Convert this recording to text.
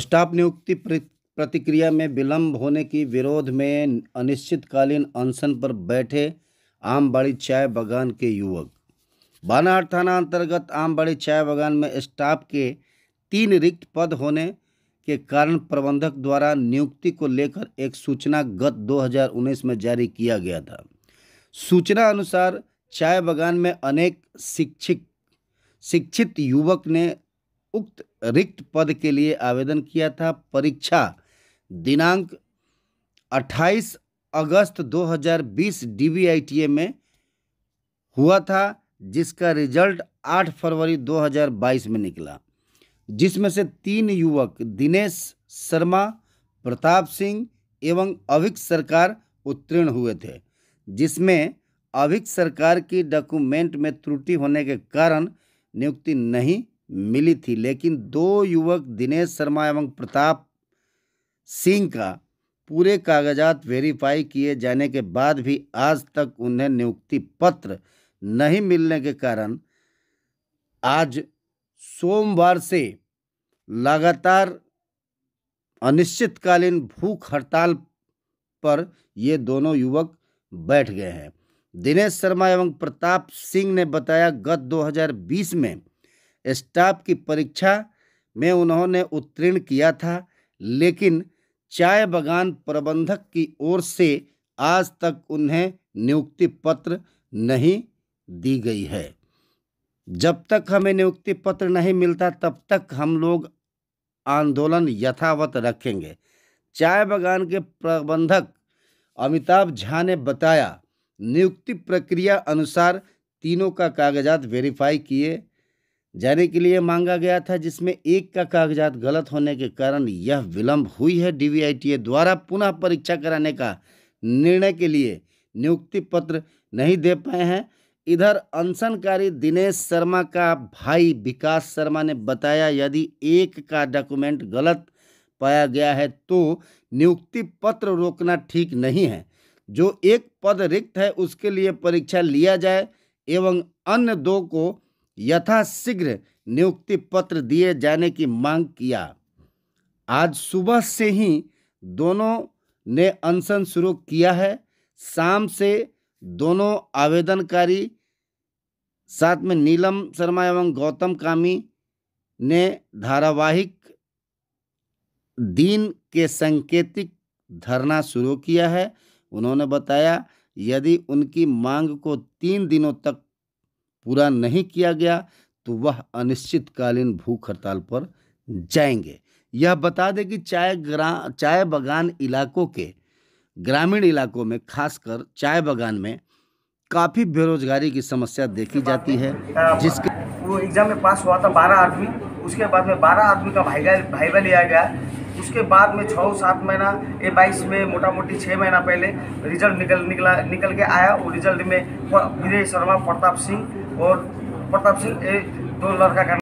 staff नियुक्ति प्रतिक्रिया में विलंब होने की विरोध में अनिश्चितकालीन अनशन पर बैठे आमबाड़ी चाय बागान के युवक बानाहट थाना अंतर्गत आमबाड़ी चाय बागान में स्टाफ के तीन रिक्त पद होने के कारण प्रबंधक द्वारा नियुक्ति को लेकर एक सूचना गत 2019 में जारी किया गया था सूचना अनुसार चाय बागान में अनेक शिक्षित शिक्षित युवक ने उक्त रिक्त पद के लिए आवेदन किया था परीक्षा दिनांक 28 अगस्त 2020 डीबीआईटीए में हुआ था जिसका रिजल्ट 8 फरवरी 2022 में निकला जिसमें से तीन युवक दिनेश शर्मा प्रताप सिंह एवं अभिक सरकार उत्तीर्ण हुए थे जिसमें अभिक सरकार की डॉक्यूमेंट में त्रुटि होने के कारण नियुक्ति नहीं मिली थी लेकिन दो युवक दिनेश शर्मा एवं प्रताप सिंह का पूरे कागजात वेरीफाई किए जाने के बाद भी आज तक उन्हें नियुक्ति पत्र नहीं मिलने के कारण आज सोमवार से लगातार अनिश्चितकालीन भूख हड़ताल पर ये दोनों युवक बैठ गए हैं दिनेश शर्मा एवं प्रताप सिंह ने बताया गत 2020 में स्टाफ की परीक्षा में उन्होंने उत्तीर्ण किया था लेकिन चाय बागान प्रबंधक की ओर से आज तक उन्हें नियुक्ति पत्र नहीं दी गई है जब तक हमें नियुक्ति पत्र नहीं मिलता तब तक हम लोग आंदोलन यथावत रखेंगे चाय बागान के प्रबंधक अमिताभ झा ने बताया नियुक्ति प्रक्रिया अनुसार तीनों का कागजात वेरीफाई किए जाने के लिए मांगा गया था जिसमें एक का कागजात गलत होने के कारण यह विलंब हुई है डीवीआईटीए द्वारा पुनः परीक्षा कराने का निर्णय के लिए नियुक्ति पत्र नहीं दे पाए हैं इधर अनशनकारी दिनेश शर्मा का भाई विकास शर्मा ने बताया यदि एक का डॉक्यूमेंट गलत पाया गया है तो नियुक्ति पत्र रोकना ठीक नहीं है जो एक पद रिक्त है उसके लिए परीक्षा लिया जाए एवं अन्य दो को यथाशीघ्र नियुक्ति पत्र दिए जाने की मांग किया आज सुबह से ही दोनों ने अनशन शुरू किया है शाम से दोनों आवेदनकारी साथ में नीलम शर्मा एवं गौतम कामी ने धारावाहिक दिन के संकेतिक धरना शुरू किया है उन्होंने बताया यदि उनकी मांग को तीन दिनों तक पूरा नहीं किया गया तो वह अनिश्चितकालीन भूख हड़ताल पर जाएंगे यह बता दें कि चाय ग्रा चाय बागान इलाकों के ग्रामीण इलाकों में खासकर चाय बागान में काफ़ी बेरोजगारी की समस्या देखी जाती है जिसके वो एग्ज़ाम में पास हुआ था बारह आदमी उसके बाद में बारह आदमी का भाईगा भाईवा लिया गया उसके बाद में छः सात महीना ए बाईस में मोटा मोटी छः महीना पहले रिजल्ट निकल निकला निकल के आया वो रिजल्ट में विजय शर्मा प्रताप सिंह और प्रताप सिंह ये दो लड़का का